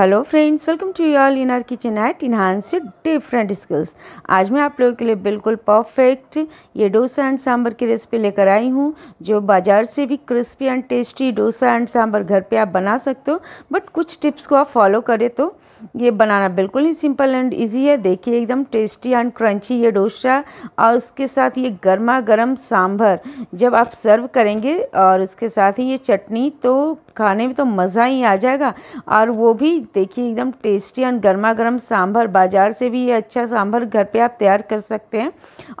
Hello friends welcome to your R kitchen at enhance different skills आज मैं आप लोगों के लिए बिल्कुल परफेक्ट ये डोसा एंड सांभर की रेसिपी लेकर आई हूँ जो बाज़ार से भी crispy and tasty dosa and sambar घर पे आप बना सकते हो बट कुछ टिप्स को आप फॉलो करें तो ये बनाना बिल्कुल ही सिंपल एंड ईजी है देखिए एकदम टेस्टी एंड क्रंची ये डोसा और उसके साथ ये गर्मा गर्म सांभर जब आप सर्व करेंगे और उसके साथ ही ये चटनी तो खाने में तो मज़ा ही आ जाएगा और वो भी देखिए एकदम टेस्टी एंड गर्मा गर्म सांभर बाज़ार से भी ये अच्छा सांभर घर पे आप तैयार कर सकते हैं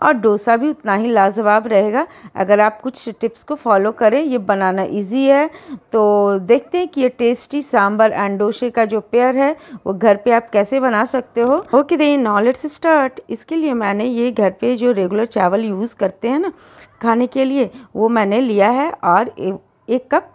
और डोसा भी उतना ही लाजवाब रहेगा अगर आप कुछ टिप्स को फॉलो करें ये बनाना ईजी है तो देखते हैं कि ये टेस्टी सांभर एंड डोसे का जो पेयर है वो घर पर आप कैसे बना सकते हो ओके दे नॉलेज स्टार्ट इसके लिए मैंने ये घर पर जो रेगुलर चावल यूज़ करते हैं ना खाने के लिए वो मैंने लिया है और एक कप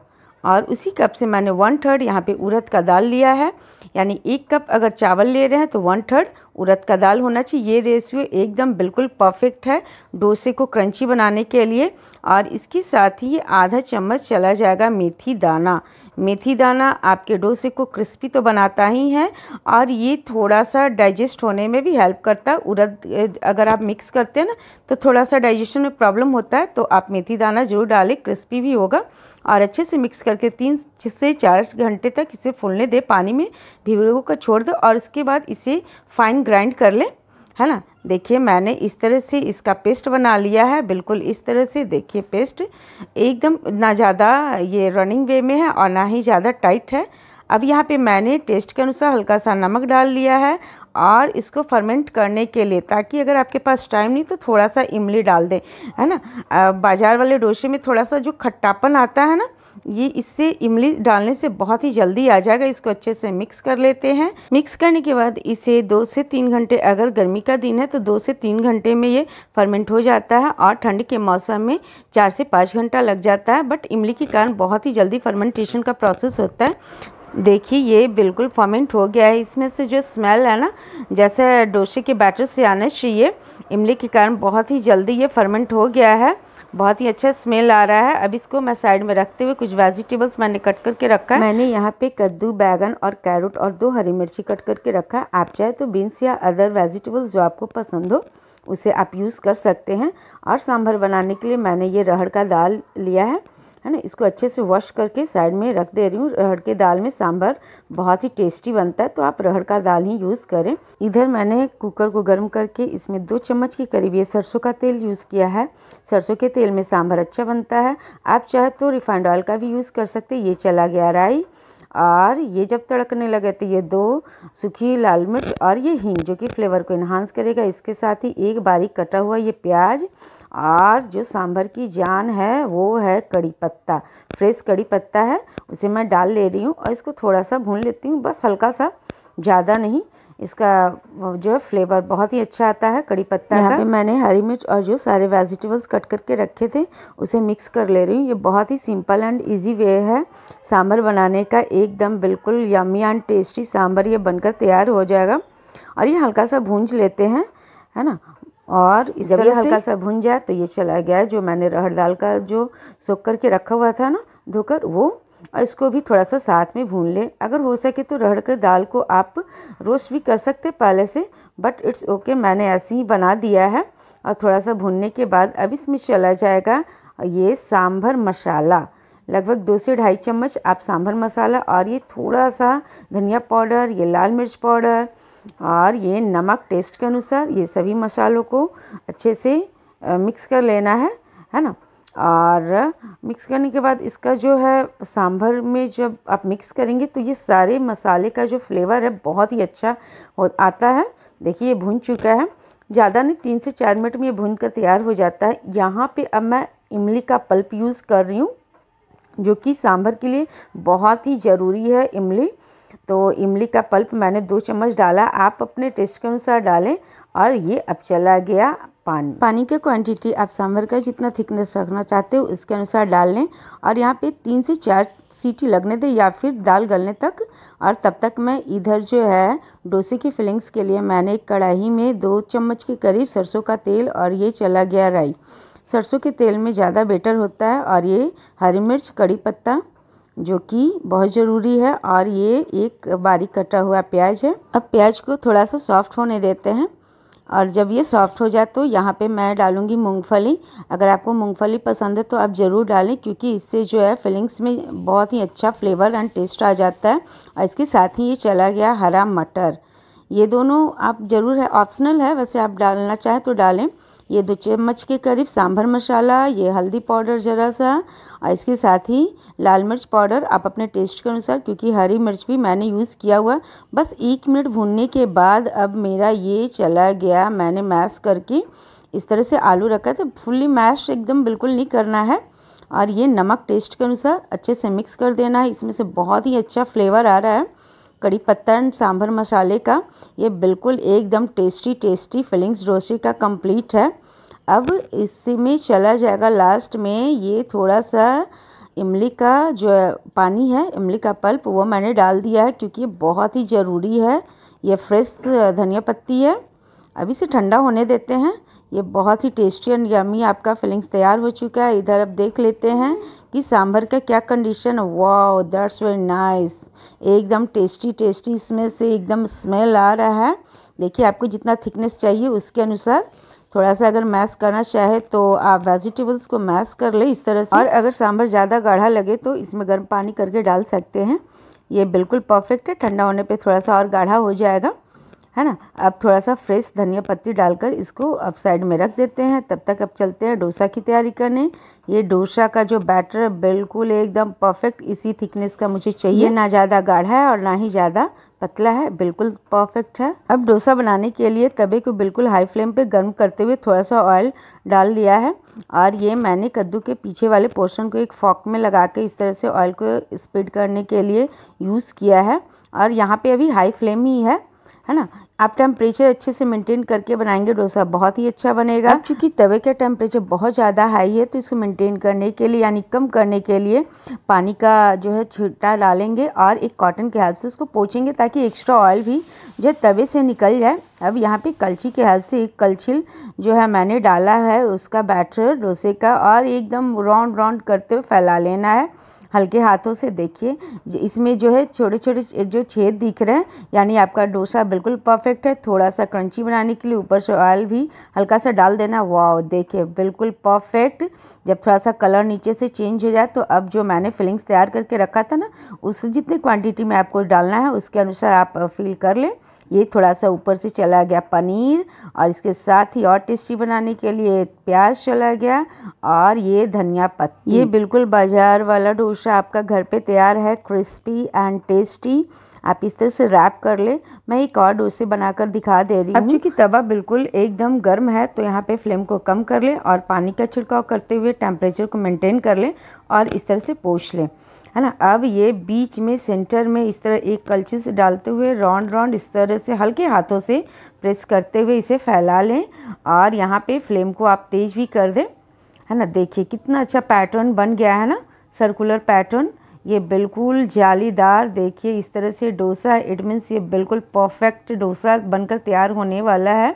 और उसी कप से मैंने वन थर्ड यहाँ पे उड़द का दाल लिया है यानी एक कप अगर चावल ले रहे हैं तो वन थर्ड उड़द का दाल होना चाहिए ये रेसियो एकदम बिल्कुल परफेक्ट है डोसे को क्रंची बनाने के लिए और इसके साथ ही आधा चम्मच चला जाएगा मेथी दाना मेथी दाना आपके डोसे को क्रिस्पी तो बनाता ही है और ये थोड़ा सा डाइजेस्ट होने में भी हेल्प करता है उड़द अगर आप मिक्स करते हैं ना तो थोड़ा सा डाइजेशन में प्रॉब्लम होता है तो आप मेथी दाना जरूर डालें क्रिस्पी भी होगा और अच्छे से मिक्स करके तीन से चार घंटे तक इसे फूलने दे पानी में भिगो कर छोड़ दो और उसके बाद इसे फाइन ग्राइंड कर लें है ना देखिए मैंने इस तरह से इसका पेस्ट बना लिया है बिल्कुल इस तरह से देखिए पेस्ट एकदम ना ज़्यादा ये रनिंग वे में है और ना ही ज़्यादा टाइट है अब यहाँ पे मैंने टेस्ट के अनुसार हल्का सा नमक डाल लिया है और इसको फर्मेंट करने के लिए ताकि अगर आपके पास टाइम नहीं तो थोड़ा सा इमली डाल दें है ना बाज़ार वाले डोसे में थोड़ा सा जो खट्टापन आता है ना ये इससे इमली डालने से बहुत ही जल्दी आ जाएगा इसको अच्छे से मिक्स कर लेते हैं मिक्स करने के बाद इसे दो से तीन घंटे अगर गर्मी का दिन है तो दो से तीन घंटे में ये फर्मेंट हो जाता है और ठंड के मौसम में चार से पाँच घंटा लग जाता है बट इमली के कारण बहुत ही जल्दी फर्मेंटेशन का प्रोसेस होता है देखिए ये बिल्कुल फर्मेंट हो गया है इसमें से जो स्मेल है ना जैसे डोसे के बैटर से आना चाहिए इमली के कारण बहुत ही जल्दी ये फर्मेंट हो गया है बहुत ही अच्छा स्मेल आ रहा है अब इसको मैं साइड में रखते हुए कुछ वेजिटेबल्स मैंने कट करके रखा है मैंने यहाँ पे कद्दू बैगन और कैरेट और दो हरी मिर्ची कट करके रखा है आप चाहे तो बीन्स या अदर वेजिटेबल्स जो आपको पसंद हो उसे आप यूज़ कर सकते हैं और सांभर बनाने के लिए मैंने ये रहड़ का दाल लिया है है ना इसको अच्छे से वॉश करके साइड में रख दे रही हूँ रहड़ के दाल में सांभर बहुत ही टेस्टी बनता है तो आप रहड़ का दाल ही यूज़ करें इधर मैंने कुकर को गर्म करके इसमें दो चम्मच के करीब ये सरसों का तेल यूज़ किया है सरसों के तेल में सांभर अच्छा बनता है आप चाहे तो रिफाइंड ऑयल का भी यूज़ कर सकते ये चला गया राई और ये जब तड़कने लगे तो ये दो सूखी लाल मिर्च और ये हींग जो कि फ्लेवर को इन्हांस करेगा इसके साथ ही एक बारीक कटा हुआ ये प्याज और जो सांभर की जान है वो है कड़ी पत्ता फ्रेश कड़ी पत्ता है उसे मैं डाल ले रही हूँ और इसको थोड़ा सा भून लेती हूँ बस हल्का सा ज़्यादा नहीं इसका जो है फ्लेवर बहुत ही अच्छा आता है कड़ी पत्ता यहाँ का। पे मैंने हरी मिर्च और जो सारे वेजिटेबल्स कट करके रखे थे उसे मिक्स कर ले रही हूँ ये बहुत ही सिंपल एंड इजी वे है सांभर बनाने का एकदम बिल्कुल यमी एंड टेस्टी सांभर ये बनकर तैयार हो जाएगा और ये हल्का सा भूंज लेते हैं है ना और इस जब तरह हल्का सा भून जाए तो ये चला गया जो मैंने रहड़ दाल का जो सोख करके रखा हुआ था ना धोकर वो और इसको भी थोड़ा सा साथ में भून लें अगर हो सके तो रड़ के दाल को आप रोस्ट भी कर सकते पहले से बट इट्स ओके मैंने ऐसे ही बना दिया है और थोड़ा सा भूनने के बाद अब इसमें चला जाएगा ये सांभर मसाला लगभग दो से ढाई चम्मच आप सांभर मसाला और ये थोड़ा सा धनिया पाउडर ये लाल मिर्च पाउडर और ये नमक टेस्ट के अनुसार ये सभी मसालों को अच्छे से मिक्स कर लेना है है ना और मिक्स करने के बाद इसका जो है सांभर में जब आप मिक्स करेंगे तो ये सारे मसाले का जो फ्लेवर है बहुत ही अच्छा हो आता है देखिए ये भुन चुका है ज़्यादा नहीं तीन से चार मिनट में ये भून कर तैयार हो जाता है यहाँ पे अब मैं इमली का पल्प यूज़ कर रही हूँ जो कि सांभर के लिए बहुत ही ज़रूरी है इमली तो इमली का पल्प मैंने दो चम्मच डाला आप अपने टेस्ट के अनुसार डालें और ये अब चला गया पानी पानी के क्वांटिटी आप सांभर का जितना थिकनेस रखना चाहते हो उसके अनुसार डाल लें और यहाँ पे तीन से चार सीटी लगने दें या फिर दाल गलने तक और तब तक मैं इधर जो है डोसे की फिलिंग्स के लिए मैंने एक कढ़ाई में दो चम्मच के करीब सरसों का तेल और ये चला गया राई सरसों के तेल में ज़्यादा बेटर होता है और ये हरी मिर्च कड़ी पत्ता जो कि बहुत ज़रूरी है और ये एक बारीक कटा हुआ प्याज है अब प्याज को थोड़ा सा सॉफ्ट होने देते हैं और जब ये सॉफ्ट हो जाए तो यहाँ पे मैं डालूँगी मूंगफली अगर आपको मूंगफली पसंद है तो आप ज़रूर डालें क्योंकि इससे जो है फिलिंग्स में बहुत ही अच्छा फ्लेवर एंड टेस्ट आ जाता है और इसके साथ ही ये चला गया हरा मटर ये दोनों आप ज़रूर है ऑप्शनल है वैसे आप डालना चाहें तो डालें ये दो चम्मच के करीब सांभर मसाला ये हल्दी पाउडर ज़रा सा और इसके साथ ही लाल मिर्च पाउडर आप अपने टेस्ट के अनुसार क्योंकि हरी मिर्च भी मैंने यूज़ किया हुआ बस एक मिनट भूनने के बाद अब मेरा ये चला गया मैंने मैश करके इस तरह से आलू रखा था तो फुल्ली मैश एकदम बिल्कुल नहीं करना है और ये नमक टेस्ट के अनुसार अच्छे से मिक्स कर देना है इसमें से बहुत ही अच्छा फ्लेवर आ रहा है कड़ी पत्ता एंड सांभर मसाले का ये बिल्कुल एकदम टेस्टी टेस्टी फिलिंग्स डोसे का कंप्लीट है अब इसी में चला जाएगा लास्ट में ये थोड़ा सा इमली का जो पानी है इमली का पल्प वो मैंने डाल दिया है क्योंकि ये बहुत ही ज़रूरी है ये फ्रेश धनिया पत्ती है अभी से ठंडा होने देते हैं ये बहुत ही टेस्टी एंड यमी आपका फिलिंग्स तैयार हो चुका है इधर अब देख लेते हैं कि सांभर का क्या condition wow that's very nice एकदम टेस्टी टेस्टी इसमें से एकदम स्मेल आ रहा है देखिए आपको जितना थिकनेस चाहिए उसके अनुसार थोड़ा सा अगर मैश करना चाहे तो आप वेजिटेबल्स को मैश कर ले इस तरह से और अगर सांभर ज़्यादा गाढ़ा लगे तो इसमें गर्म पानी करके डाल सकते हैं ये बिल्कुल परफेक्ट है ठंडा होने पे थोड़ा सा और गाढ़ा हो जाएगा है ना अब थोड़ा सा फ्रेश धनिया पत्ती डालकर इसको अब साइड में रख देते हैं तब तक अब चलते हैं डोसा की तैयारी करने ये डोसा का जो बैटर है बिल्कुल एकदम परफेक्ट इसी थिकनेस का मुझे चाहिए ना ज़्यादा गाढ़ा है और ना ही ज़्यादा पतला है बिल्कुल परफेक्ट है अब डोसा बनाने के लिए तवे को बिल्कुल हाई फ्लेम पे गर्म करते हुए थोड़ा सा ऑयल डाल दिया है और ये मैंने कद्दू के पीछे वाले पोर्शन को एक फॉक में लगा के इस तरह से ऑयल को स्प्रेड करने के लिए यूज़ किया है और यहाँ पे अभी हाई फ्लेम ही है है ना आप टेम्परेचर अच्छे से मेंटेन करके बनाएंगे डोसा बहुत ही अच्छा बनेगा चूँकि तवे का टेम्परेचर बहुत ज़्यादा हाई है तो इसको मेंटेन करने के लिए यानी कम करने के लिए पानी का जो है छिट्टा डालेंगे और एक कॉटन के हेल्प से उसको पोछेंगे ताकि एक्स्ट्रा ऑयल भी जो है तवे से निकल जाए अब यहाँ पे कलछी के हेल्प से एक कलछिल जो है मैंने डाला है उसका बैटर डोसे का और एकदम राउंड राउंड करते हुए फैला लेना है हल्के हाथों से देखिए इसमें जो है छोटे छोटे जो छेद दिख रहे हैं यानी आपका डोसा बिल्कुल परफेक्ट है थोड़ा सा क्रंची बनाने के लिए ऊपर से ऑयल भी हल्का सा डाल देना वाह देखिए बिल्कुल परफेक्ट जब थोड़ा सा कलर नीचे से चेंज हो जाए तो अब जो मैंने फिलिंग्स तैयार करके रखा था ना उस जितनी क्वांटिटी में आपको डालना है उसके अनुसार आप फिल कर लें ये थोड़ा सा ऊपर से चला गया पनीर और इसके साथ ही और टेस्टी बनाने के लिए प्याज चला गया और ये धनिया पत्ती ये बिल्कुल बाजार वाला डोसा आपका घर पे तैयार है क्रिस्पी एंड टेस्टी आप इस तरह से रैप कर ले मैं एक और डोसे बनाकर दिखा दे रही हूँ चूँकि तवा बिल्कुल एकदम गर्म है तो यहाँ पे फ्लेम को कम कर ले और पानी का छिड़काव करते हुए टेम्परेचर को मेंटेन कर ले और इस तरह से पोछ लें है ना अब ये बीच में सेंटर में इस तरह एक कलछी से डालते हुए राउंड राउंड इस तरह से हल्के हाथों से प्रेस करते हुए इसे फैला लें और यहाँ पे फ्लेम को आप तेज़ भी कर दें है ना देखिए कितना अच्छा पैटर्न बन गया है ना सर्कुलर पैटर्न ये बिल्कुल जालीदार देखिए इस तरह से डोसा इट मीन्स ये बिल्कुल परफेक्ट डोसा बनकर तैयार होने वाला है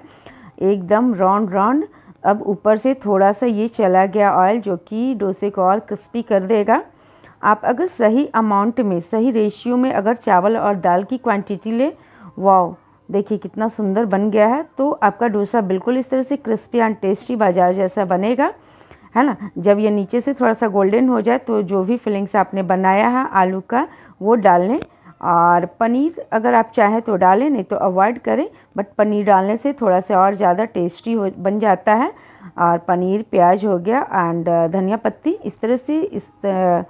एकदम राउंड राउंड अब ऊपर से थोड़ा सा ये चला गया ऑयल जो कि डोसे को और क्रिस्पी कर देगा आप अगर सही अमाउंट में सही रेशियो में अगर चावल और दाल की क्वांटिटी लें वाओ देखिए कितना सुंदर बन गया है तो आपका डोसा बिल्कुल इस तरह से क्रिस्पी एंड टेस्टी बाजार जैसा बनेगा है ना जब ये नीचे से थोड़ा सा गोल्डन हो जाए तो जो भी फिलिंग्स आपने बनाया है आलू का वो डाल लें और पनीर अगर आप चाहें तो डालें नहीं तो अवॉइड करें बट पनीर डालने से थोड़ा सा और ज़्यादा टेस्टी हो बन जाता है और पनीर प्याज हो गया एंड धनिया पत्ती इस तरह से इस तरह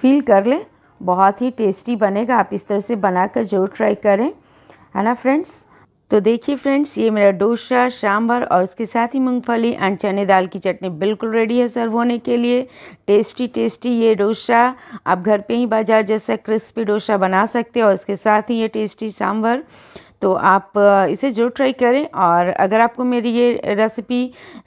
फील कर लें बहुत ही टेस्टी बनेगा आप इस तरह से बनाकर जरूर ट्राई करें है ना फ्रेंड्स तो देखिए फ्रेंड्स ये मेरा डोसा सांभर और उसके साथ ही मूंगफली एंड चने दाल की चटनी बिल्कुल रेडी है सर्व होने के लिए टेस्टी टेस्टी ये डोसा आप घर पे ही बाजार जैसा क्रिस्पी डोसा बना सकते हैं और इसके साथ ही ये टेस्टी सांभर तो आप इसे ज़रूर ट्राई करें और अगर आपको मेरी ये रेसिपी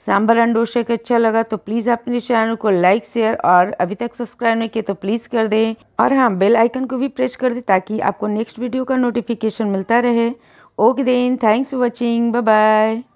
सांभर एंड डोसा का अच्छा लगा तो प्लीज़ आप मेरे चैनल को लाइक शेयर और अभी तक सब्सक्राइब नहीं किया तो प्लीज़ कर दें और हाँ बेल आइकन को भी प्रेस कर दें ताकि आपको नेक्स्ट वीडियो का नोटिफिकेशन मिलता रहे okay then thanks for watching bye bye